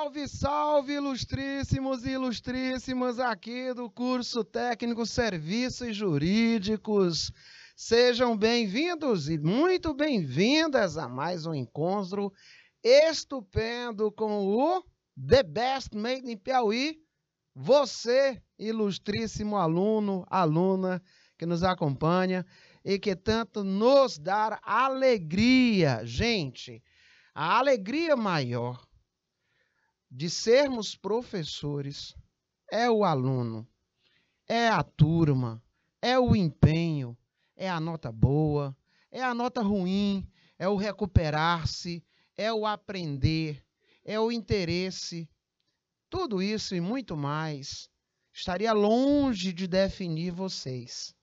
Salve, salve, ilustríssimos e ilustríssimas aqui do curso técnico Serviços Jurídicos. Sejam bem-vindos e muito bem-vindas a mais um encontro estupendo com o The Best Made in Piauí. Você, ilustríssimo aluno, aluna que nos acompanha e que tanto nos dá alegria. Gente, a alegria maior de sermos professores é o aluno, é a turma, é o empenho, é a nota boa, é a nota ruim, é o recuperar-se, é o aprender, é o interesse. Tudo isso e muito mais estaria longe de definir vocês.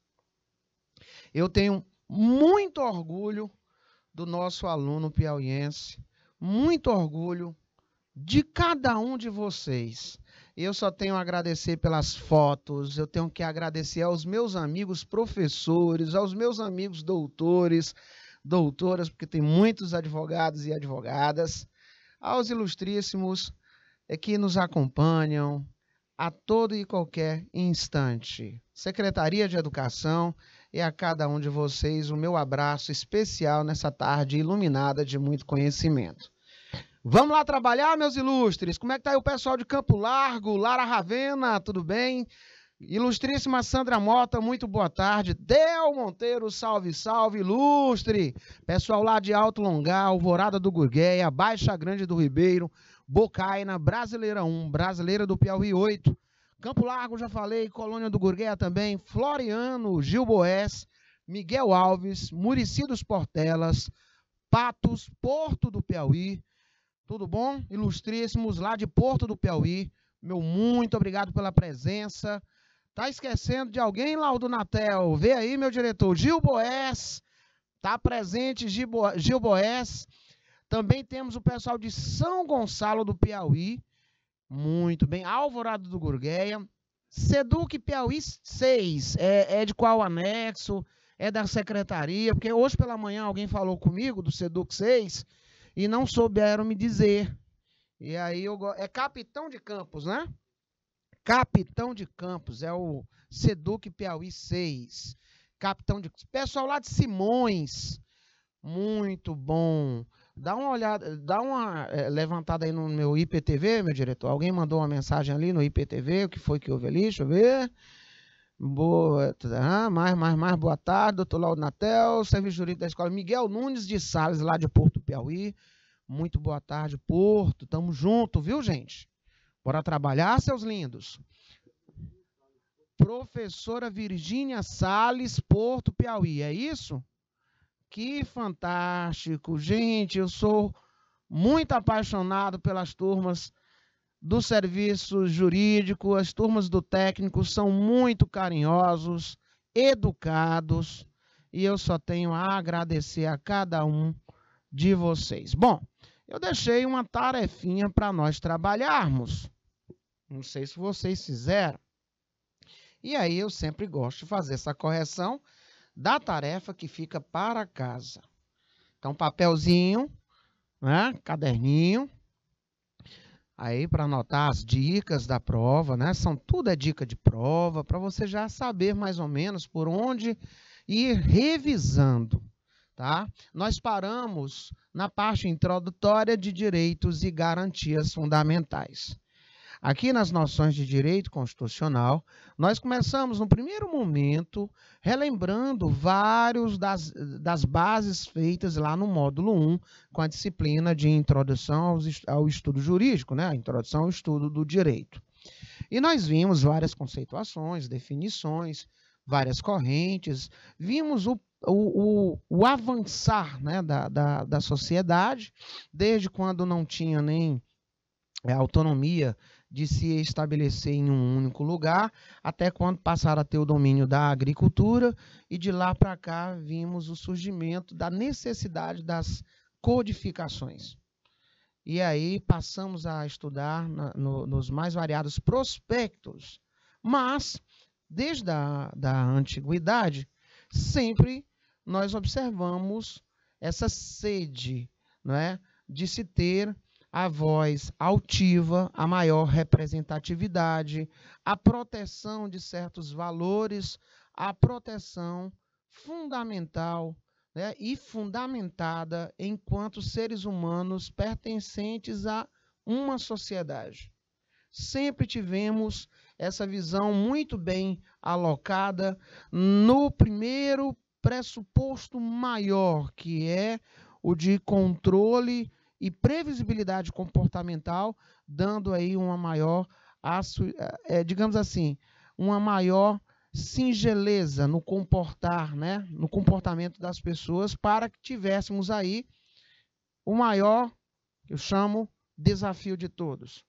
Eu tenho muito orgulho do nosso aluno piauiense, muito orgulho de cada um de vocês. Eu só tenho a agradecer pelas fotos, eu tenho que agradecer aos meus amigos professores, aos meus amigos doutores, doutoras, porque tem muitos advogados e advogadas, aos ilustríssimos é, que nos acompanham a todo e qualquer instante. Secretaria de Educação e é a cada um de vocês o meu abraço especial nessa tarde iluminada de muito conhecimento. Vamos lá trabalhar, meus ilustres. Como é que tá aí o pessoal de Campo Largo? Lara Ravena, tudo bem? Ilustríssima Sandra Mota, muito boa tarde. Del Monteiro, salve, salve, ilustre. Pessoal lá de Alto Longar, Alvorada do Gurgueia, Baixa Grande do Ribeiro, Bocaina, Brasileira 1, Brasileira do Piauí 8. Campo Largo, já falei, Colônia do Gurgueia também, Floriano, Gil Boés, Miguel Alves, Murici dos Portelas, Patos, Porto do Piauí, tudo bom? Ilustríssimos lá de Porto do Piauí. Meu muito obrigado pela presença. Tá esquecendo de alguém, Laudo Natel? Vê aí, meu diretor. Gil Boés. Tá presente, Gil, Boés. Também temos o pessoal de São Gonçalo do Piauí. Muito bem. Alvorado do Gurgueia. Seduc Piauí 6. É, é de qual anexo? É da secretaria? Porque hoje pela manhã alguém falou comigo do Seduc 6 e não souberam me dizer. E aí eu é capitão de campos, né? Capitão de campos é o Seduc Piauí 6. Capitão de pessoal lá de Simões. Muito bom. Dá uma olhada, dá uma é, levantada aí no meu IPTV, meu diretor. Alguém mandou uma mensagem ali no IPTV, o que foi que houve ali? Deixa eu ver. Boa, tá ah, mais, mais, mais, boa tarde, doutor Lauro Natel, serviço jurídico da escola Miguel Nunes de Sales, lá de Porto Piauí. Muito boa tarde, Porto, tamo junto, viu, gente? Bora trabalhar, seus lindos. Professora Virgínia Sales, Porto Piauí, é isso? Que fantástico, gente, eu sou muito apaixonado pelas turmas do serviço jurídico, as turmas do técnico são muito carinhosos, educados, e eu só tenho a agradecer a cada um de vocês. Bom, eu deixei uma tarefinha para nós trabalharmos. Não sei se vocês fizeram. E aí eu sempre gosto de fazer essa correção da tarefa que fica para casa. Então, papelzinho, né? caderninho, aí para anotar as dicas da prova, né? São tudo é dica de prova para você já saber mais ou menos por onde ir revisando, tá? Nós paramos na parte introdutória de direitos e garantias fundamentais. Aqui nas noções de direito constitucional, nós começamos no primeiro momento relembrando vários das, das bases feitas lá no módulo 1, com a disciplina de introdução aos, ao estudo jurídico, né? a introdução ao estudo do direito. E nós vimos várias conceituações, definições, várias correntes, vimos o o, o, o, avançar né, da, da, da sociedade, desde quando não tinha nem é, autonomia de se estabelecer em um único lugar, até quando passaram a ter o domínio da agricultura, e de lá para cá vimos o surgimento da necessidade das codificações. E aí passamos a estudar na, no, nos mais variados prospectos. Mas, desde a da antiguidade, sempre nós observamos essa sede não é, de se ter a voz altiva, a maior representatividade, a proteção de certos valores, a proteção fundamental né, e fundamentada enquanto seres humanos pertencentes a uma sociedade. Sempre tivemos essa visão muito bem alocada no primeiro pressuposto maior, que é o de controle e previsibilidade comportamental, dando aí uma maior, é, é, digamos assim, uma maior singeleza no comportar, né, no comportamento das pessoas para que tivéssemos aí o maior, eu chamo, desafio de todos.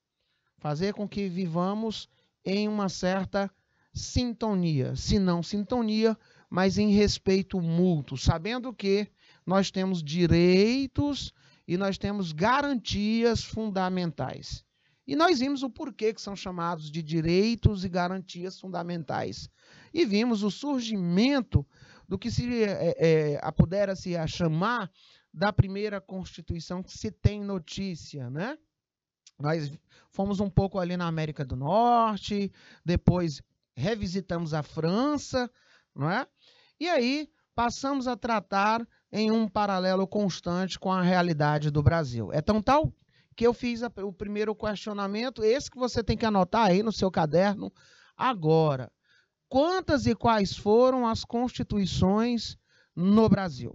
Fazer com que vivamos em uma certa sintonia, se não sintonia, mas em respeito mútuo, sabendo que nós temos direitos, e nós temos garantias fundamentais. E nós vimos o porquê que são chamados de direitos e garantias fundamentais. E vimos o surgimento do que se é, é, se a chamar da primeira Constituição que se tem notícia, né? Nós fomos um pouco ali na América do Norte, depois revisitamos a França, não é? E aí passamos a tratar em um paralelo constante com a realidade do Brasil. É tão tal que eu fiz a, o primeiro questionamento, esse que você tem que anotar aí no seu caderno agora. Quantas e quais foram as constituições no Brasil?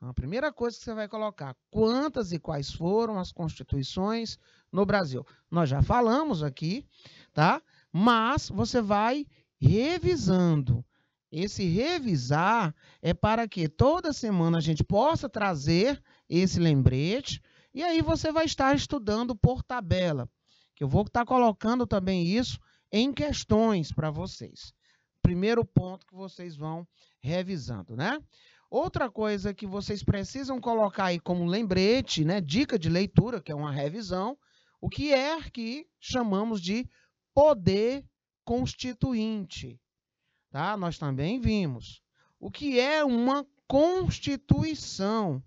A primeira coisa que você vai colocar, quantas e quais foram as constituições no Brasil? Nós já falamos aqui, tá? Mas você vai revisando esse revisar é para que toda semana a gente possa trazer esse lembrete e aí você vai estar estudando por tabela, que eu vou estar colocando também isso em questões para vocês. Primeiro ponto que vocês vão revisando, né? Outra coisa que vocês precisam colocar aí como lembrete, né, dica de leitura, que é uma revisão, o que é que chamamos de poder constituinte tá? Nós também vimos. O que é uma constituição?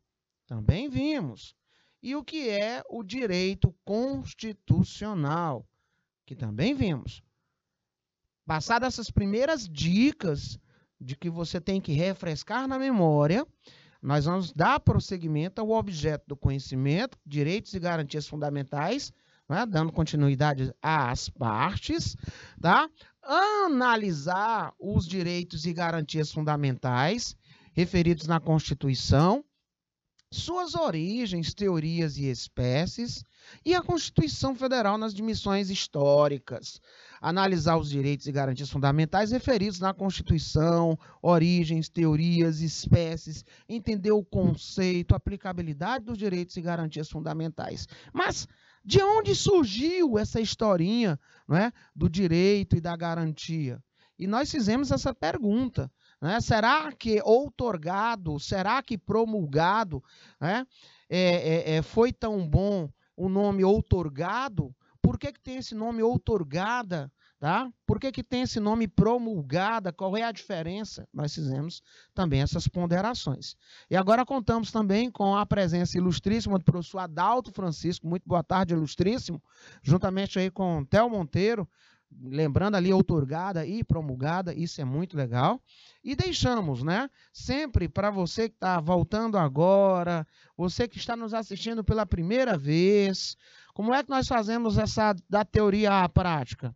Também vimos. E o que é o direito constitucional? Que também vimos. Passadas essas primeiras dicas de que você tem que refrescar na memória, nós vamos dar prosseguimento ao objeto do conhecimento, direitos e garantias fundamentais, né? dando continuidade às partes, tá? analisar os direitos e garantias fundamentais referidos na Constituição, suas origens, teorias e espécies, e a Constituição Federal nas dimissões históricas. Analisar os direitos e garantias fundamentais referidos na Constituição, origens, teorias, espécies, entender o conceito, aplicabilidade dos direitos e garantias fundamentais. Mas de onde surgiu essa historinha né, do direito e da garantia? E nós fizemos essa pergunta. Né? Será que outorgado, será que promulgado né, é, é, é foi tão bom o nome outorgado? Por que, que tem esse nome outorgada? Tá? Por que, que tem esse nome promulgada? Qual é a diferença? Nós fizemos também essas ponderações. E agora contamos também com a presença ilustríssima do professor Adalto Francisco. Muito boa tarde, ilustríssimo. Juntamente aí com Tel Monteiro, lembrando ali outorgada e promulgada, isso é muito legal. E deixamos, né? Sempre para você que está voltando agora, você que está nos assistindo pela primeira vez, como é que nós fazemos essa da teoria à prática?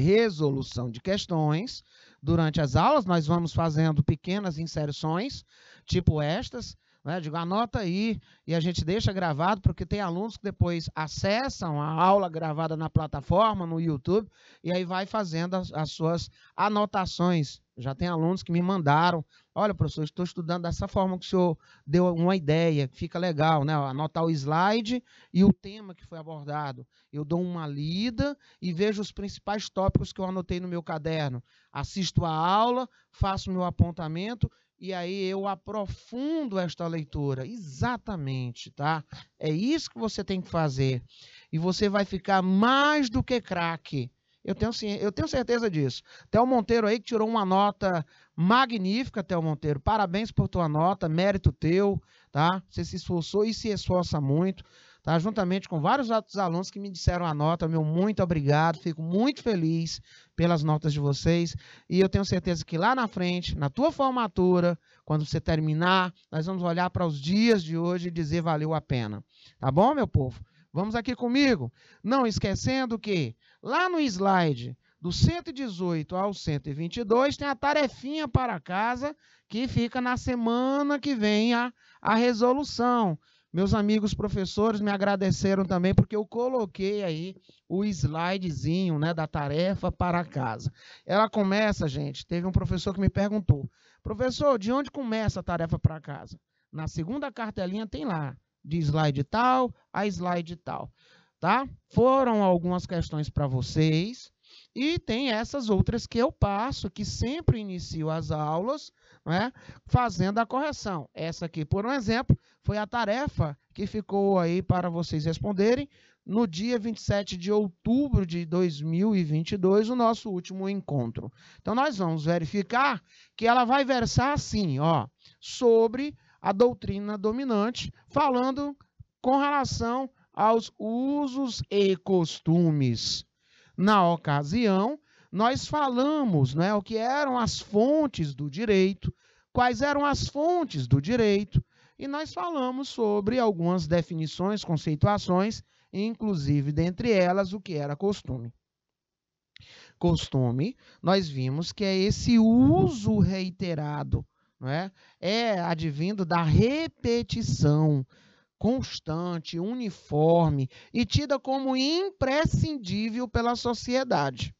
resolução de questões. Durante as aulas, nós vamos fazendo pequenas inserções, tipo estas. Né? Digo, anota aí e a gente deixa gravado, porque tem alunos que depois acessam a aula gravada na plataforma, no YouTube, e aí vai fazendo as, as suas anotações já tem alunos que me mandaram, olha, professor, estou estudando dessa forma que o senhor deu uma ideia, fica legal, né? Anotar o slide e o tema que foi abordado. Eu dou uma lida e vejo os principais tópicos que eu anotei no meu caderno. Assisto a aula, faço meu apontamento e aí eu aprofundo esta leitura. Exatamente, tá? É isso que você tem que fazer. E você vai ficar mais do que craque eu tenho, eu tenho certeza disso. Théo Monteiro aí que tirou uma nota magnífica, Théo Monteiro. Parabéns por tua nota, mérito teu, tá? Você se esforçou e se esforça muito, tá? Juntamente com vários outros alunos que me disseram a nota, meu muito obrigado, fico muito feliz pelas notas de vocês e eu tenho certeza que lá na frente, na tua formatura, quando você terminar, nós vamos olhar para os dias de hoje e dizer valeu a pena. Tá bom, meu povo? Vamos aqui comigo. Não esquecendo que lá no slide do 118 ao 122 tem a tarefinha para casa que fica na semana que vem a, a resolução. Meus amigos professores me agradeceram também porque eu coloquei aí o slidezinho né, da tarefa para casa. Ela começa, gente, teve um professor que me perguntou, professor, de onde começa a tarefa para casa? Na segunda cartelinha tem lá, de slide tal a slide tal, tá? Foram algumas questões para vocês e tem essas outras que eu passo, que sempre inicio as aulas, né, fazendo a correção. Essa aqui, por um exemplo, foi a tarefa que ficou aí para vocês responderem no dia 27 de outubro de 2022, o nosso último encontro. Então, nós vamos verificar que ela vai versar assim, ó, sobre a doutrina dominante, falando com relação aos usos e costumes. Na ocasião, nós falamos né, o que eram as fontes do direito, quais eram as fontes do direito, e nós falamos sobre algumas definições, conceituações, inclusive dentre elas o que era costume. Costume, nós vimos que é esse uso reiterado não é? é advindo da repetição constante, uniforme e tida como imprescindível pela sociedade.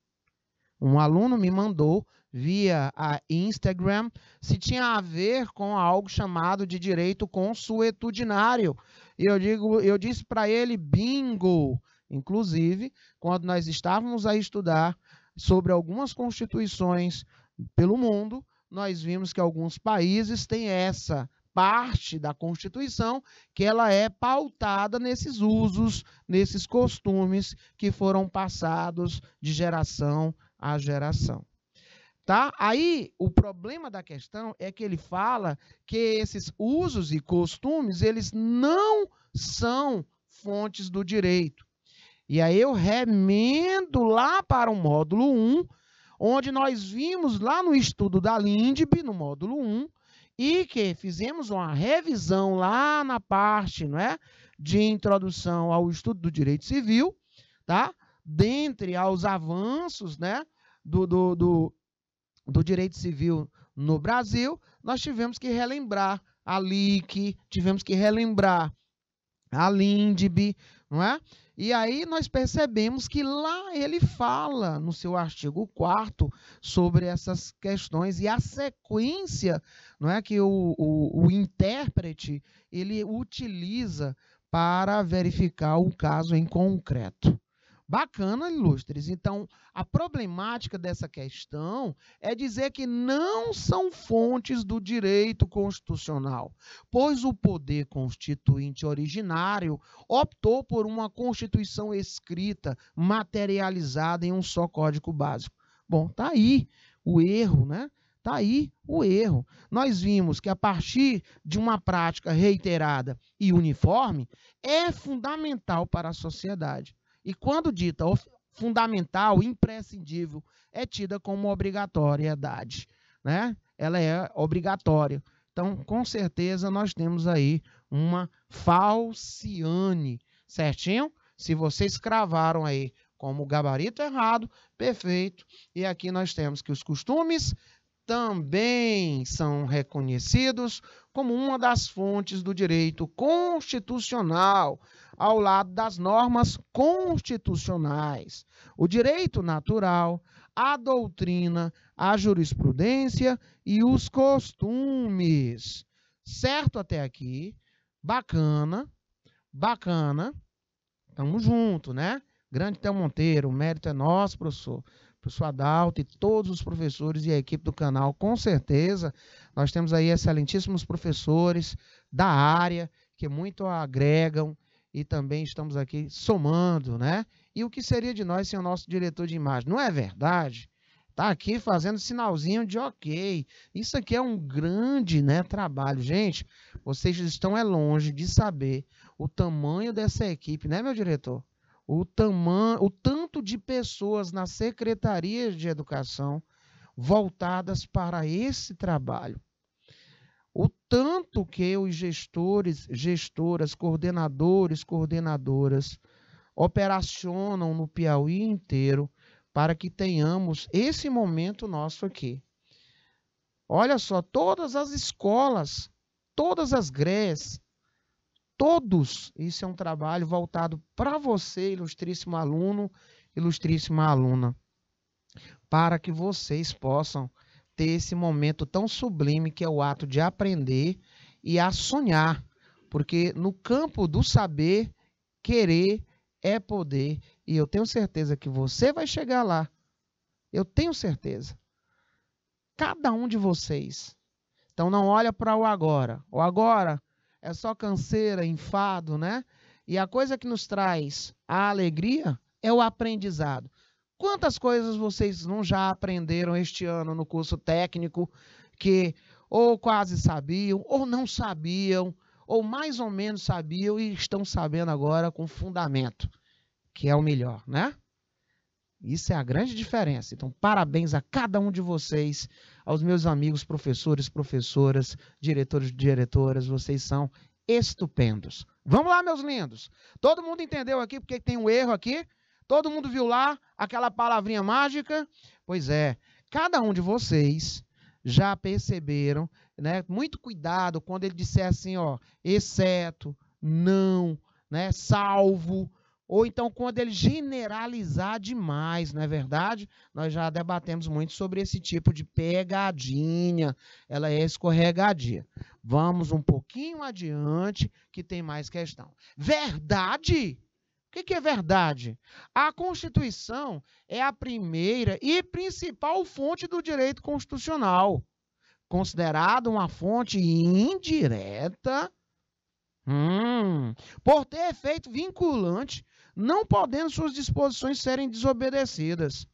Um aluno me mandou via a Instagram se tinha a ver com algo chamado de direito consuetudinário. E eu digo, eu disse para ele bingo, inclusive, quando nós estávamos a estudar sobre algumas constituições pelo mundo, nós vimos que alguns países têm essa parte da Constituição que ela é pautada nesses usos, nesses costumes que foram passados de geração a geração. Tá? Aí o problema da questão é que ele fala que esses usos e costumes, eles não são fontes do direito. E aí eu remendo lá para o módulo 1, onde nós vimos lá no estudo da LINDB, no módulo 1, e que fizemos uma revisão lá na parte não é, de introdução ao estudo do direito civil, tá? dentre aos avanços né, do, do, do, do direito civil no Brasil, nós tivemos que relembrar a LIC, tivemos que relembrar a LINDB, não é? E aí nós percebemos que lá ele fala, no seu artigo 4 sobre essas questões e a sequência não é que o, o, o intérprete ele utiliza para verificar o caso em concreto. Bacana, ilustres. Então, a problemática dessa questão é dizer que não são fontes do direito constitucional, pois o poder constituinte originário optou por uma constituição escrita, materializada em um só código básico. Bom, tá aí o erro, né? Tá aí o erro. Nós vimos que a partir de uma prática reiterada e uniforme é fundamental para a sociedade e quando dita fundamental, imprescindível, é tida como obrigatoriedade, né? Ela é obrigatória. Então, com certeza, nós temos aí uma falciane, certinho? Se vocês cravaram aí como gabarito errado, perfeito. E aqui nós temos que os costumes também são reconhecidos como uma das fontes do direito constitucional, ao lado das normas constitucionais, o direito natural, a doutrina, a jurisprudência e os costumes. Certo até aqui? Bacana, bacana. Tamo junto, né? Grande Théo Monteiro, o mérito é nosso, professor. Professor Adalto e todos os professores e a equipe do canal, com certeza. Nós temos aí excelentíssimos professores da área que muito agregam e também estamos aqui somando, né? E o que seria de nós sem o nosso diretor de imagem? Não é verdade? Tá aqui fazendo sinalzinho de ok. Isso aqui é um grande, né, trabalho, gente. Vocês estão é longe de saber o tamanho dessa equipe, né, meu diretor? O tamanho, o tanto de pessoas na secretaria de educação voltadas para esse trabalho. O tanto que os gestores, gestoras, coordenadores, coordenadoras operacionam no Piauí inteiro para que tenhamos esse momento nosso aqui. Olha só, todas as escolas, todas as grés, todos, isso é um trabalho voltado para você, ilustríssimo aluno, ilustríssima aluna, para que vocês possam ter esse momento tão sublime que é o ato de aprender e a sonhar, porque no campo do saber, querer é poder, e eu tenho certeza que você vai chegar lá. Eu tenho certeza. Cada um de vocês. Então não olha para o agora. O agora é só canseira, enfado, né? E a coisa que nos traz a alegria é o aprendizado. Quantas coisas vocês não já aprenderam este ano no curso técnico que ou quase sabiam, ou não sabiam, ou mais ou menos sabiam e estão sabendo agora com fundamento, que é o melhor, né? Isso é a grande diferença. Então, parabéns a cada um de vocês, aos meus amigos professores, professoras, diretores, diretoras, vocês são estupendos. Vamos lá, meus lindos. Todo mundo entendeu aqui porque tem um erro aqui? Todo mundo viu lá aquela palavrinha mágica? Pois é, cada um de vocês já perceberam, né? Muito cuidado quando ele disser assim, ó, exceto, não, né? Salvo, ou então quando ele generalizar demais, não é verdade? Nós já debatemos muito sobre esse tipo de pegadinha, ela é escorregadia. Vamos um pouquinho adiante que tem mais questão. Verdade? O que, é verdade? A Constituição é a primeira e principal fonte do direito constitucional, considerada uma fonte indireta, hum, por ter efeito vinculante, não podendo suas disposições serem desobedecidas.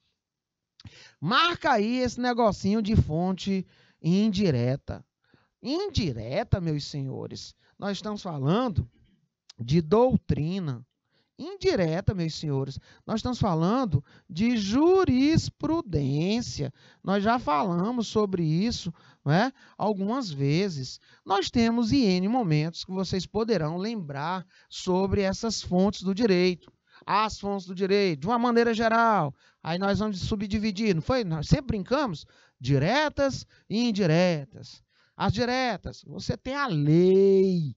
Marca aí esse negocinho de fonte indireta. Indireta, meus senhores, nós estamos falando de doutrina indireta, meus senhores. Nós estamos falando de jurisprudência. Nós já falamos sobre isso né, algumas vezes. Nós temos IN momentos que vocês poderão lembrar sobre essas fontes do direito. As fontes do direito, de uma maneira geral. Aí nós vamos subdividir, não foi? Nós sempre brincamos? Diretas e indiretas. As diretas, você tem a lei,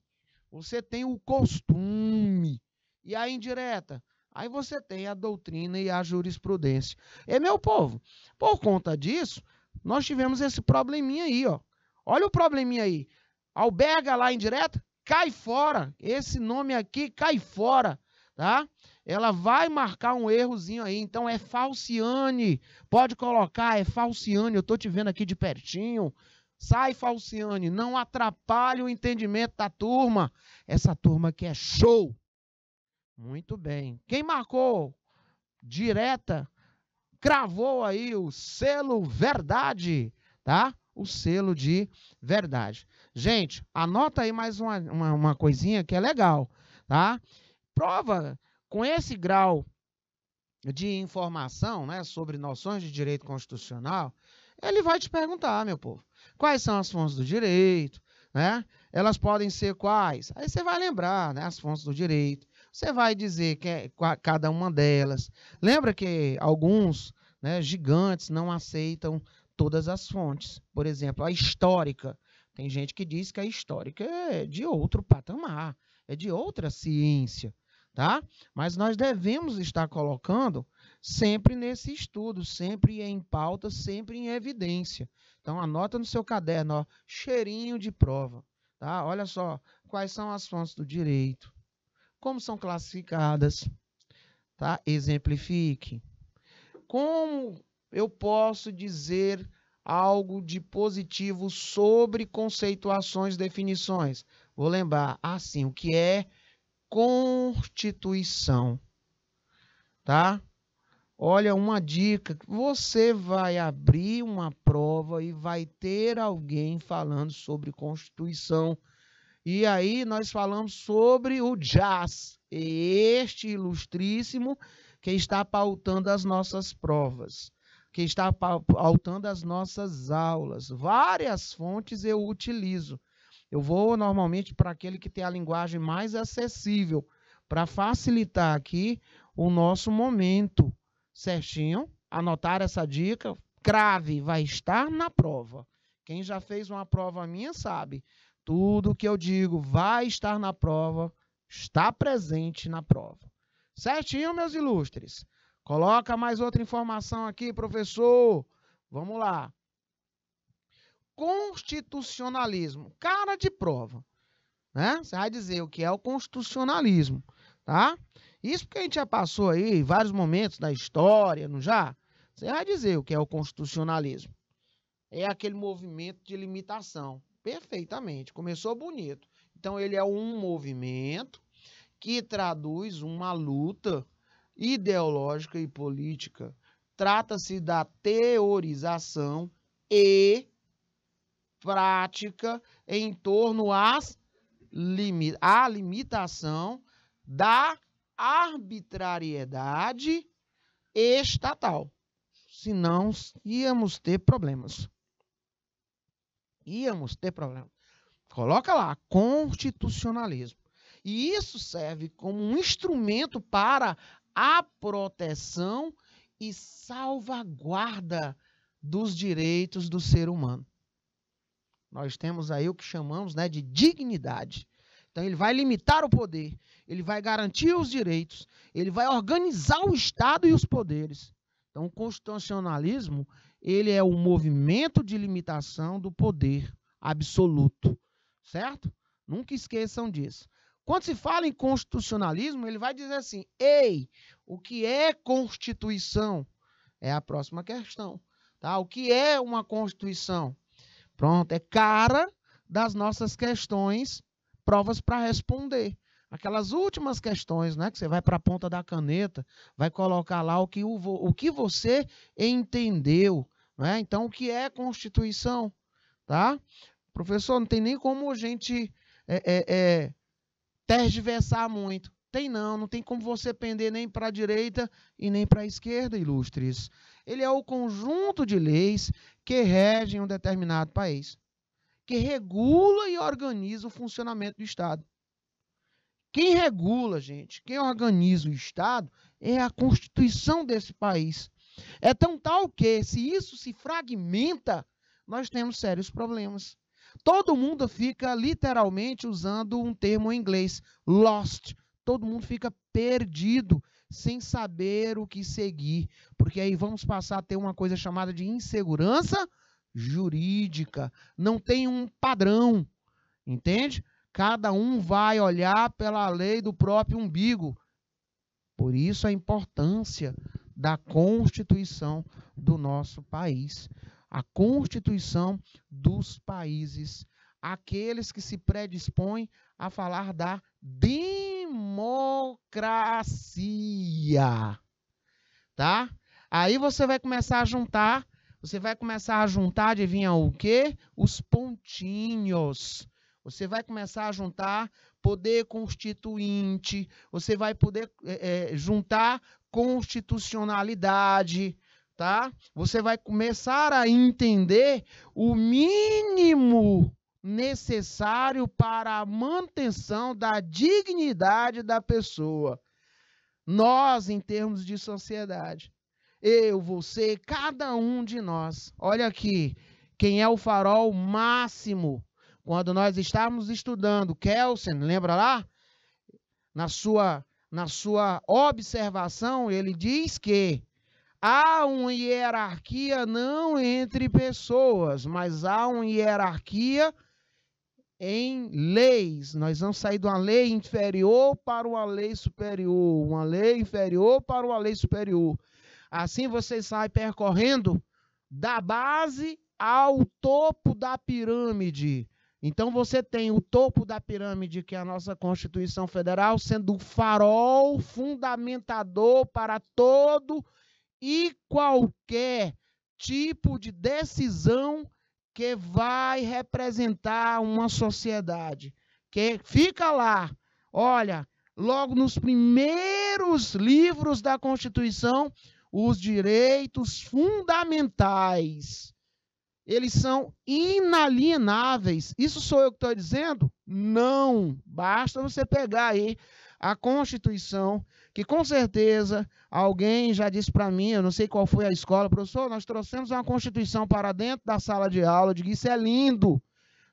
você tem o costume, e a indireta. Aí você tem a doutrina e a jurisprudência. E é, meu povo, por conta disso, nós tivemos esse probleminha aí, ó. Olha o probleminha aí. Alberga lá indireta, cai fora. Esse nome aqui cai fora, tá? Ela vai marcar um errozinho aí, então é falciane. Pode colocar, é falciane. Eu tô te vendo aqui de pertinho. Sai, Falciane, não atrapalhe o entendimento da turma. Essa turma aqui é show. Muito bem. Quem marcou direta, cravou aí o selo verdade, tá? O selo de verdade. Gente, anota aí mais uma, uma, uma coisinha que é legal, tá? Prova com esse grau de informação né, sobre noções de direito constitucional, ele vai te perguntar, meu povo, quais são as fontes do direito, né? Elas podem ser quais? Aí você vai lembrar, né? As fontes do direito você vai dizer que é cada uma delas. Lembra que alguns né, gigantes não aceitam todas as fontes. Por exemplo, a histórica. Tem gente que diz que a histórica é de outro patamar, é de outra ciência. Tá? Mas nós devemos estar colocando sempre nesse estudo, sempre em pauta, sempre em evidência. Então anota no seu caderno, ó, cheirinho de prova, tá? Olha só quais são as fontes do direito, como são classificadas, tá? Exemplifique. Como eu posso dizer algo de positivo sobre conceituações, definições? Vou lembrar, assim, o que é constituição, tá? Olha, uma dica, você vai abrir uma prova e vai ter alguém falando sobre constituição, e aí nós falamos sobre o jazz, este ilustríssimo que está pautando as nossas provas, que está pautando as nossas aulas. Várias fontes eu utilizo. Eu vou normalmente para aquele que tem a linguagem mais acessível, para facilitar aqui o nosso momento, certinho? Anotar essa dica, crave, vai estar na prova. Quem já fez uma prova minha sabe. Tudo o que eu digo vai estar na prova, está presente na prova. Certinho, meus ilustres? Coloca mais outra informação aqui, professor. Vamos lá. Constitucionalismo, cara de prova. Né? Você vai dizer o que é o constitucionalismo, tá? Isso porque a gente já passou aí vários momentos da história, não já? Você vai dizer o que é o constitucionalismo. É aquele movimento de limitação. Perfeitamente, começou bonito. Então ele é um movimento que traduz uma luta ideológica e política. Trata-se da teorização e prática em torno às limi à limitação da arbitrariedade estatal. Senão íamos ter problemas íamos ter problema. Coloca lá, constitucionalismo. E isso serve como um instrumento para a proteção e salvaguarda dos direitos do ser humano. Nós temos aí o que chamamos né, de dignidade. Então, ele vai limitar o poder, ele vai garantir os direitos, ele vai organizar o Estado e os poderes. Então, o constitucionalismo ele é o movimento de limitação do poder absoluto, certo? Nunca esqueçam disso. Quando se fala em constitucionalismo, ele vai dizer assim: ei, o que é constituição? É a próxima questão. Tá? O que é uma constituição? Pronto, é cara das nossas questões, provas para responder. Aquelas últimas questões, né? Que você vai para a ponta da caneta, vai colocar lá o que, o, o que você entendeu né? Então, o que é Constituição? Tá? Professor, não tem nem como a gente é, é, é, tergiversar muito. Tem não, não tem como você pender nem para a direita e nem para a esquerda, ilustres. Ele é o conjunto de leis que regem um determinado país, que regula e organiza o funcionamento do Estado. Quem regula, gente, quem organiza o Estado é a Constituição desse país. É tão tal que, se isso se fragmenta, nós temos sérios problemas. Todo mundo fica literalmente usando um termo em inglês, lost. Todo mundo fica perdido, sem saber o que seguir. Porque aí vamos passar a ter uma coisa chamada de insegurança jurídica. Não tem um padrão, entende? Cada um vai olhar pela lei do próprio umbigo. Por isso a importância da Constituição do nosso país, a Constituição dos países, aqueles que se predispõem a falar da democracia. Tá? Aí você vai começar a juntar, você vai começar a juntar, adivinha o quê? Os pontinhos. Você vai começar a juntar poder constituinte, você vai poder é, juntar constitucionalidade, tá? Você vai começar a entender o mínimo necessário para a manutenção da dignidade da pessoa. Nós, em termos de sociedade, eu, você, cada um de nós. Olha aqui, quem é o farol máximo quando nós estávamos estudando Kelsen, lembra lá? Na sua na sua observação, ele diz que há uma hierarquia não entre pessoas, mas há uma hierarquia em leis. Nós vamos sair de uma lei inferior para uma lei superior, uma lei inferior para uma lei superior. Assim você sai percorrendo da base ao topo da pirâmide. Então você tem o topo da pirâmide, que é a nossa Constituição Federal, sendo o farol fundamentador para todo e qualquer tipo de decisão que vai representar uma sociedade. Que fica lá, olha, logo nos primeiros livros da Constituição, os direitos fundamentais eles são inalienáveis. Isso sou eu que estou dizendo? Não. Basta você pegar aí a Constituição, que com certeza alguém já disse para mim, eu não sei qual foi a escola, professor, nós trouxemos uma Constituição para dentro da sala de aula. Eu digo, isso é lindo.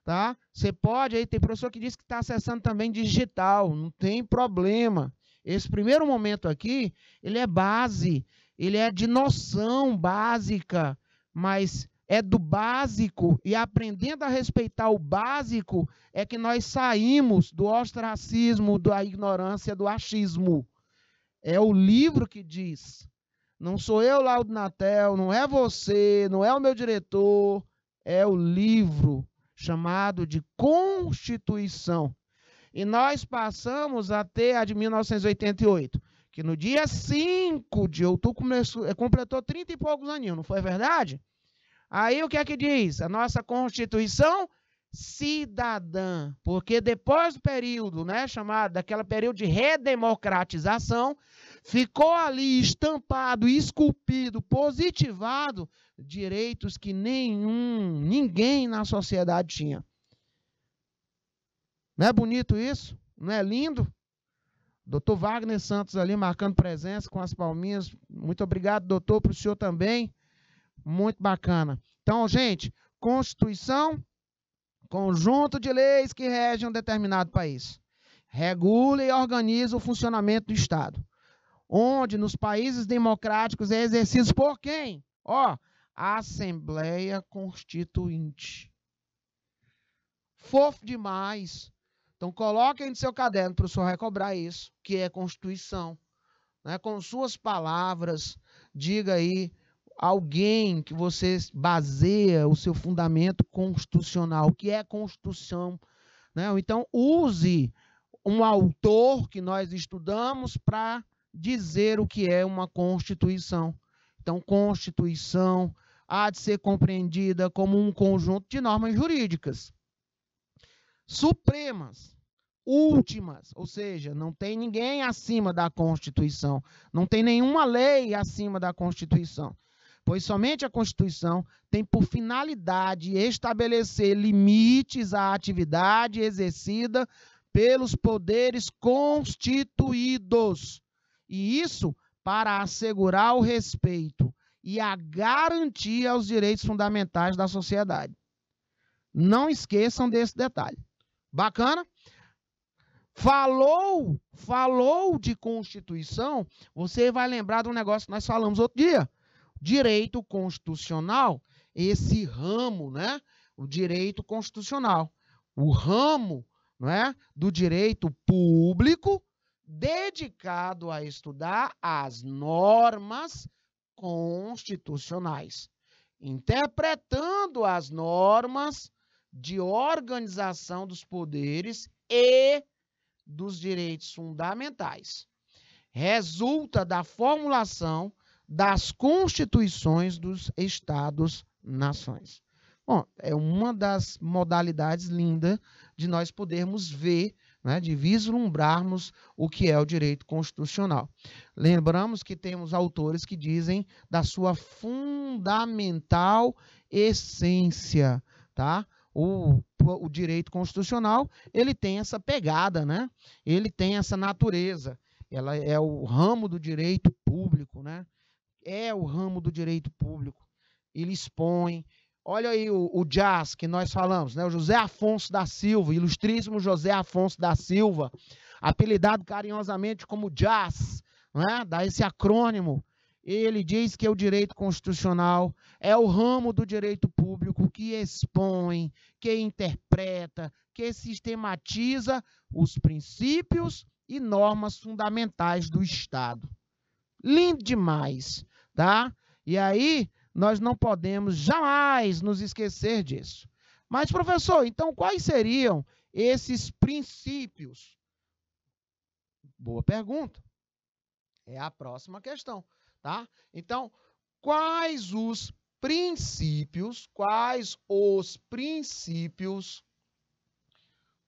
Tá? Você pode aí, tem professor que disse que está acessando também digital, não tem problema. Esse primeiro momento aqui, ele é base, ele é de noção básica, mas é do básico e aprendendo a respeitar o básico é que nós saímos do ostracismo, da ignorância, do achismo. É o livro que diz. Não sou eu, Laudo Natel, não é você, não é o meu diretor, é o livro chamado de Constituição. E nós passamos a ter a de 1988, que no dia 5 de outubro começou, completou 30 e poucos aninhos, não foi verdade? Aí o que é que diz? A nossa Constituição cidadã, porque depois do período, né, chamado daquela período de redemocratização, ficou ali estampado, esculpido, positivado direitos que nenhum, ninguém na sociedade tinha. Não é bonito isso? Não é lindo? Doutor Wagner Santos ali marcando presença com as palminhas. Muito obrigado, doutor, para o senhor também. Muito bacana. Então, gente, Constituição, conjunto de leis que regem um determinado país. Regula e organiza o funcionamento do Estado. Onde nos países democráticos é exercido por quem? Ó, a Assembleia Constituinte. Fofo demais. Então coloque aí no seu caderno para o senhor recobrar isso, que é Constituição. Né? Com suas palavras, diga aí alguém que você baseia o seu fundamento constitucional, que é Constituição. Né? Então, use um autor que nós estudamos para dizer o que é uma Constituição. Então, Constituição há de ser compreendida como um conjunto de normas jurídicas supremas, últimas, ou seja, não tem ninguém acima da Constituição, não tem nenhuma lei acima da Constituição pois somente a Constituição tem por finalidade estabelecer limites à atividade exercida pelos poderes constituídos. E isso para assegurar o respeito e a garantia aos direitos fundamentais da sociedade. Não esqueçam desse detalhe. Bacana? Falou, falou de Constituição, você vai lembrar de um negócio que nós falamos outro dia direito constitucional, esse ramo, né? O direito constitucional, o ramo, né, do direito público dedicado a estudar as normas constitucionais, interpretando as normas de organização dos poderes e dos direitos fundamentais. Resulta da formulação das constituições dos Estados-nações. Bom, é uma das modalidades linda de nós podermos ver, né, de vislumbrarmos o que é o direito constitucional. Lembramos que temos autores que dizem da sua fundamental essência, tá? O, o direito constitucional, ele tem essa pegada, né? Ele tem essa natureza. Ela é o ramo do direito público, né? é o ramo do direito público. Ele expõe. Olha aí o, o jazz que nós falamos, né? O José Afonso da Silva, ilustríssimo José Afonso da Silva, apelidado carinhosamente como jazz, né? Dá esse acrônimo. Ele diz que o direito constitucional é o ramo do direito público que expõe, que interpreta, que sistematiza os princípios e normas fundamentais do Estado. Lindo demais tá? E aí nós não podemos jamais nos esquecer disso. Mas professor, então quais seriam esses princípios? Boa pergunta. É a próxima questão, tá? Então, quais os princípios, quais os princípios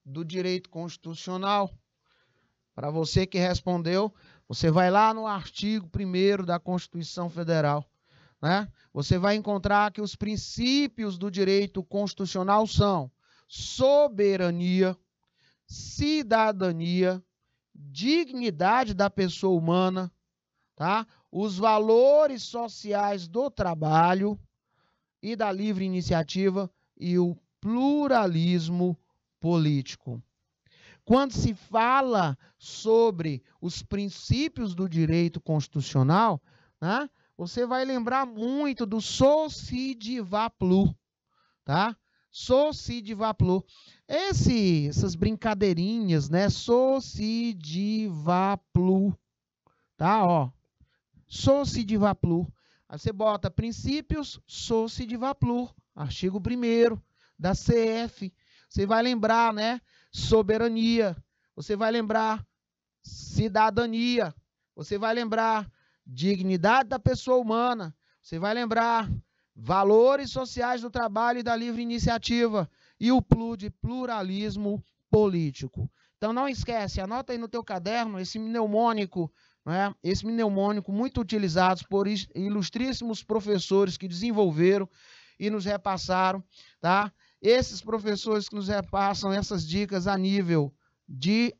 do direito constitucional? Para você que respondeu, você vai lá no artigo 1 da Constituição Federal, né? Você vai encontrar que os princípios do direito constitucional são soberania, cidadania, dignidade da pessoa humana, tá? Os valores sociais do trabalho e da livre iniciativa e o pluralismo político. Quando se fala sobre os princípios do direito constitucional, né, você vai lembrar muito do Sociedivaplu, tá? Sociedivaplu. Esse, essas brincadeirinhas, né? Sociedivaplu, tá? Ó, Sociedivaplu. Aí você bota princípios Sociedivaplu, artigo 1 da CF. Você vai lembrar, né? soberania, você vai lembrar cidadania, você vai lembrar dignidade da pessoa humana, você vai lembrar valores sociais do trabalho e da livre iniciativa e o pluralismo político. Então não esquece, anota aí no teu caderno esse mnemônico, né? Esse mnemônico muito utilizado por ilustríssimos professores que desenvolveram e nos repassaram, tá? esses professores que nos repassam essas dicas a nível de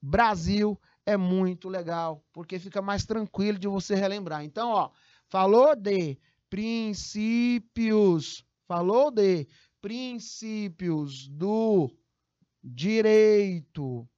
Brasil é muito legal, porque fica mais tranquilo de você relembrar. Então, ó, falou de princípios, falou de princípios do direito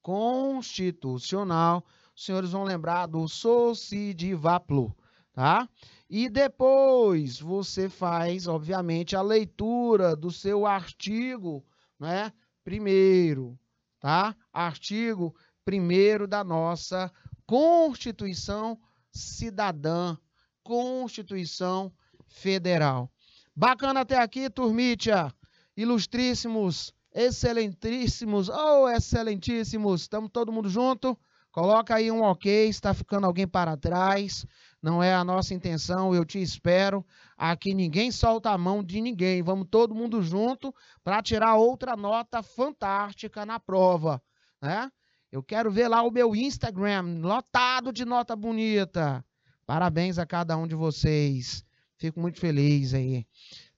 constitucional, os senhores vão lembrar do Sociedivaplo, tá? E depois você faz, obviamente, a leitura do seu artigo, né? Primeiro, tá? Artigo primeiro da nossa Constituição Cidadã, Constituição Federal. Bacana até aqui, turmítia. Ilustríssimos, excelentíssimos ou oh, excelentíssimos. Estamos todo mundo junto? Coloca aí um ok, está ficando alguém para trás não é a nossa intenção, eu te espero. Aqui ninguém solta a mão de ninguém. Vamos todo mundo junto para tirar outra nota fantástica na prova, né? Eu quero ver lá o meu Instagram lotado de nota bonita. Parabéns a cada um de vocês. Fico muito feliz aí.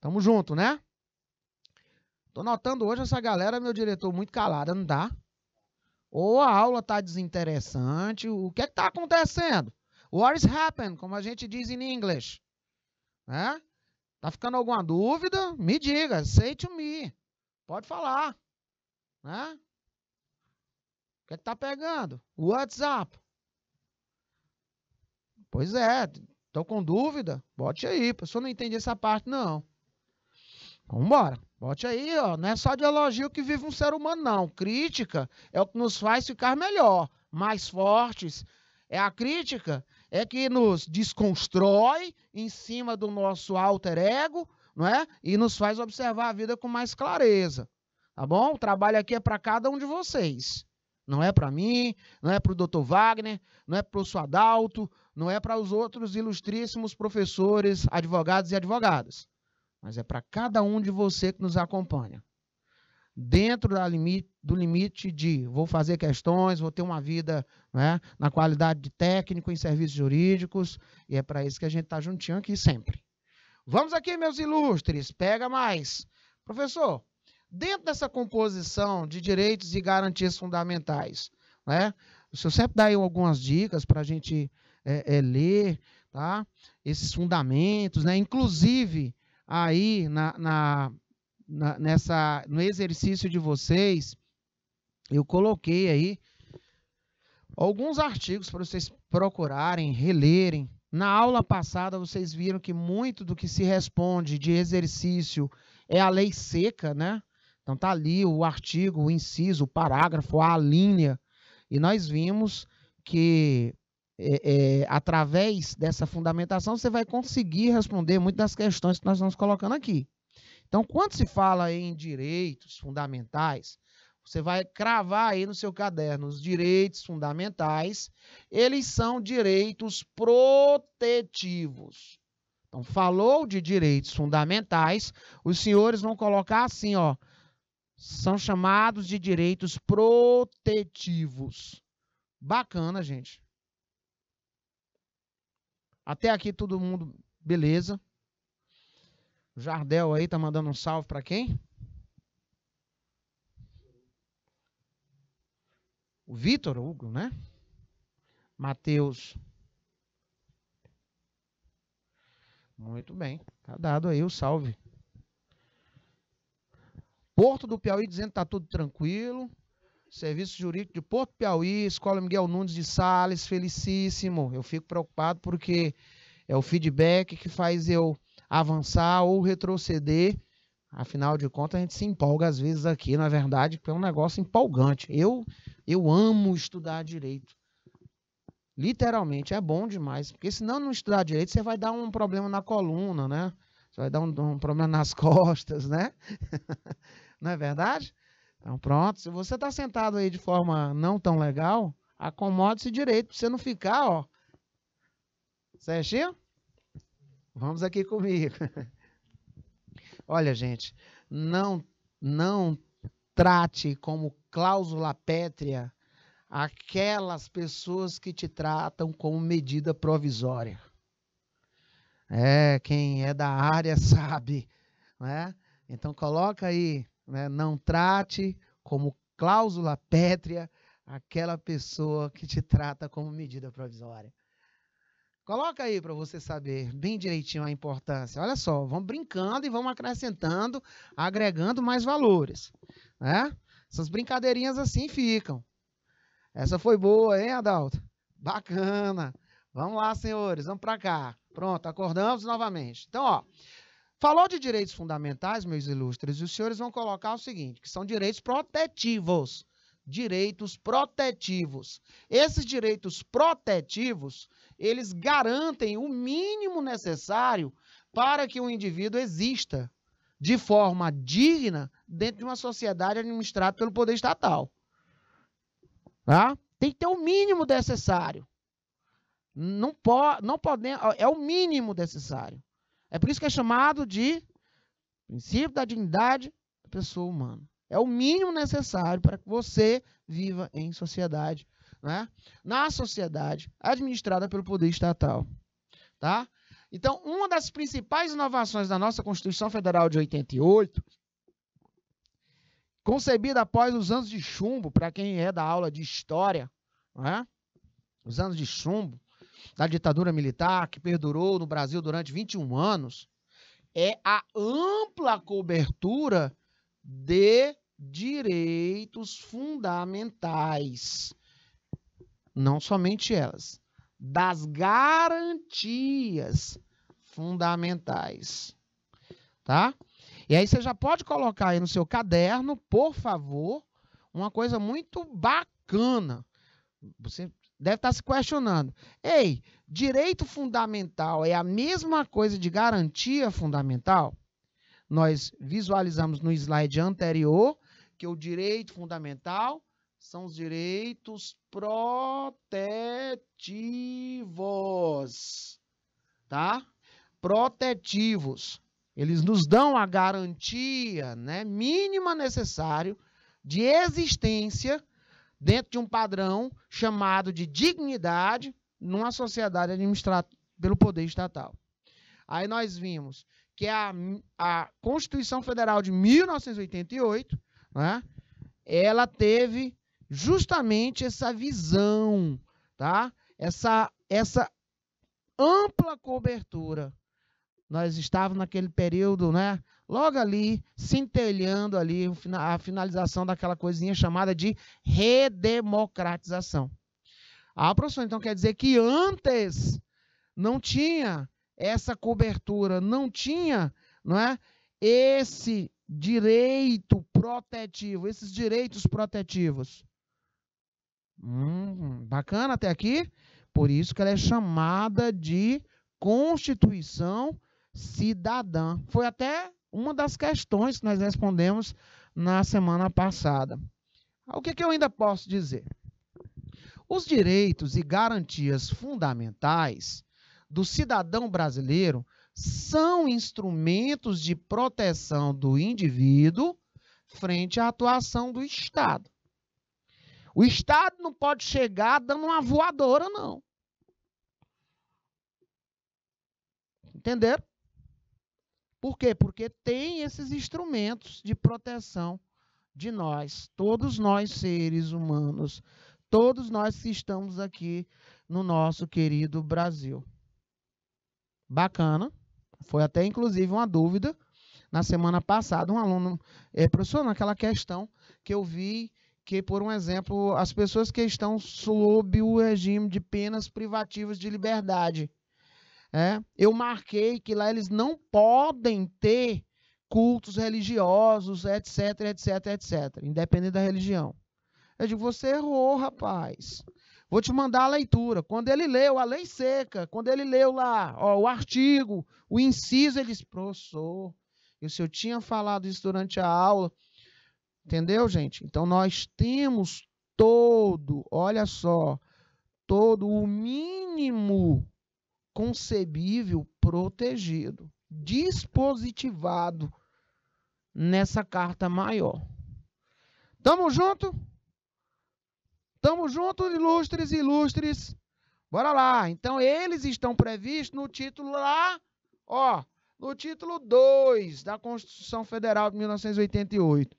Tamo junto, né? Tô notando hoje essa galera, meu diretor, muito calada, não dá. Ou a aula tá desinteressante, o que é que tá acontecendo? What is happened? Como a gente diz em inglês. Né? Tá ficando alguma dúvida? Me diga. Say to me. Pode falar. Né? O que é que tá pegando? WhatsApp. Pois é, tô com dúvida. Bote aí. A pessoa não entende essa parte, não. Vamos embora. Bote aí, ó. Não é só de elogio que vive um ser humano, não. Crítica é o que nos faz ficar melhor, mais fortes. É a crítica é que nos desconstrói em cima do nosso alter ego, não é? E nos faz observar a vida com mais clareza. Tá bom? O trabalho aqui é para cada um de vocês. Não é para mim, não é para o Dr. Wagner, não é para o Suadalto, não é para os outros ilustríssimos professores, advogados e advogadas. Mas é para cada um de você que nos acompanha dentro da limite, do limite de vou fazer questões, vou ter uma vida né, na qualidade de técnico em serviços jurídicos, e é para isso que a gente está juntinho aqui sempre. Vamos aqui, meus ilustres, pega mais. Professor, dentro dessa composição de direitos e garantias fundamentais, né, o senhor sempre dá aí algumas dicas para a gente é, é, ler tá, esses fundamentos, né, inclusive aí na, na na, nessa, no exercício de vocês, eu coloquei aí alguns artigos para vocês procurarem, relerem. Na aula passada, vocês viram que muito do que se responde de exercício é a lei seca, né? Então tá ali o artigo, o inciso, o parágrafo, a linha. E nós vimos que é, é, através dessa fundamentação você vai conseguir responder muitas das questões que nós estamos colocando aqui. Então, quando se fala em direitos fundamentais, você vai cravar aí no seu caderno os direitos fundamentais, eles são direitos protetivos. Então, falou de direitos fundamentais, os senhores vão colocar assim, ó, são chamados de direitos protetivos. Bacana, gente. Até aqui todo mundo beleza? Jardel aí tá mandando um salve para quem? O Vitor Hugo, né? Matheus. Muito bem. Tá dado aí o salve. Porto do Piauí dizendo que tá tudo tranquilo. Serviço Jurídico de Porto Piauí, Escola Miguel Nunes de Sales, felicíssimo. Eu fico preocupado porque é o feedback que faz eu avançar ou retroceder. Afinal de contas, a gente se empolga às vezes aqui, na é verdade, é um negócio empolgante. Eu, eu amo estudar direito. Literalmente, é bom demais. Porque se não estudar direito, você vai dar um problema na coluna, né? Você vai dar um, um problema nas costas, né? não é verdade? Então pronto, se você está sentado aí de forma não tão legal, acomode-se direito para você não ficar, ó. Certinho? Vamos aqui comigo. Olha, gente, não não trate como cláusula pétrea aquelas pessoas que te tratam como medida provisória. É, quem é da área sabe, né? Então coloca aí, né? não trate como cláusula pétrea aquela pessoa que te trata como medida provisória. Coloca aí para você saber bem direitinho a importância. Olha só, vamos brincando e vamos acrescentando, agregando mais valores. Né? Essas brincadeirinhas assim ficam. Essa foi boa, hein, Adalto? Bacana. Vamos lá, senhores, vamos para cá. Pronto, acordamos novamente. Então, ó, falou de direitos fundamentais, meus ilustres, e os senhores vão colocar o seguinte, que são direitos protetivos direitos protetivos. Esses direitos protetivos, eles garantem o mínimo necessário para que o indivíduo exista de forma digna dentro de uma sociedade administrada pelo poder estatal. Tá? Tem que ter o mínimo necessário. Não pode, não pode, é o mínimo necessário. É por isso que é chamado de princípio da dignidade da pessoa humana. É o mínimo necessário para que você viva em sociedade, né? Na sociedade administrada pelo poder estatal, tá? Então, uma das principais inovações da nossa Constituição Federal de 88, concebida após os anos de chumbo, para quem é da aula de história, né? os anos de chumbo da ditadura militar que perdurou no Brasil durante 21 anos, é a ampla cobertura de direitos fundamentais. Não somente elas, das garantias fundamentais. Tá? E aí você já pode colocar aí no seu caderno, por favor, uma coisa muito bacana. Você deve estar tá se questionando. Ei, direito fundamental é a mesma coisa de garantia fundamental? Nós visualizamos no slide anterior que o direito fundamental são os direitos protetivos, tá? Protetivos. Eles nos dão a garantia né, mínima necessária de existência dentro de um padrão chamado de dignidade numa sociedade administrada pelo poder estatal. Aí nós vimos que é a, a Constituição Federal de 1988, né? ela teve justamente essa visão, tá? essa, essa ampla cobertura. Nós estávamos naquele período, né? Logo ali, centelhando ali a finalização daquela coisinha chamada de redemocratização. Ah, professor, então quer dizer que antes não tinha essa cobertura não tinha não é, esse direito protetivo, esses direitos protetivos. Hum, bacana até aqui? Por isso que ela é chamada de Constituição Cidadã. Foi até uma das questões que nós respondemos na semana passada. O que, que eu ainda posso dizer? Os direitos e garantias fundamentais do cidadão brasileiro são instrumentos de proteção do indivíduo frente à atuação do Estado. O Estado não pode chegar dando uma voadora, não. Entenderam? Por quê? Porque tem esses instrumentos de proteção de nós, todos nós seres humanos, todos nós que estamos aqui no nosso querido Brasil bacana. Foi até inclusive uma dúvida na semana passada, um aluno, é, professor, naquela questão que eu vi que, por um exemplo, as pessoas que estão sob o regime de penas privativas de liberdade. É, eu marquei que lá eles não podem ter cultos religiosos, etc, etc, etc, independente da religião. Eu digo, você errou, rapaz. Vou te mandar a leitura. Quando ele leu a lei seca, quando ele leu lá ó, o artigo, o inciso, ele disse, professor, eu, se eu tinha falado isso durante a aula, entendeu, gente? Então nós temos todo, olha só, todo o mínimo concebível protegido, dispositivado nessa carta maior. Tamo junto? Tamo junto, ilustres, ilustres. Bora lá. Então, eles estão previstos no título lá, ó, no título 2 da Constituição Federal de 1988.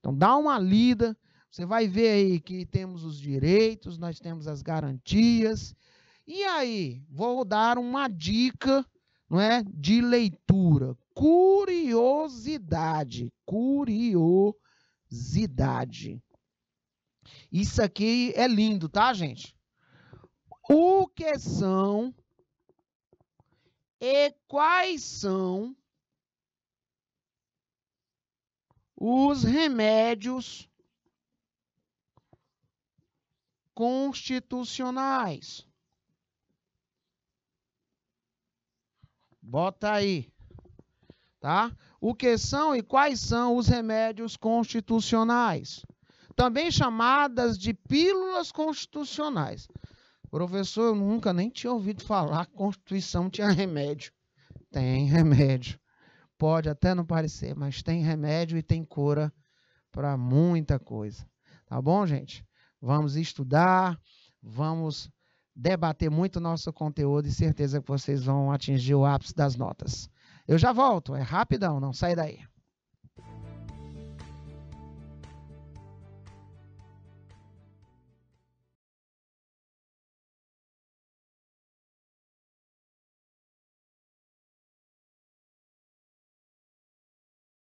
Então, dá uma lida. Você vai ver aí que temos os direitos, nós temos as garantias. E aí, vou dar uma dica, não é, de leitura. Curiosidade, curiosidade. Isso aqui é lindo, tá, gente? O que são e quais são os remédios constitucionais. Bota aí, tá? O que são e quais são os remédios constitucionais? também chamadas de pílulas constitucionais. Professor, eu nunca nem tinha ouvido falar que Constituição tinha remédio. Tem remédio. Pode até não parecer, mas tem remédio e tem cura para muita coisa. Tá bom, gente? Vamos estudar, vamos debater muito nosso conteúdo e certeza que vocês vão atingir o ápice das notas. Eu já volto, é rapidão, não sai daí.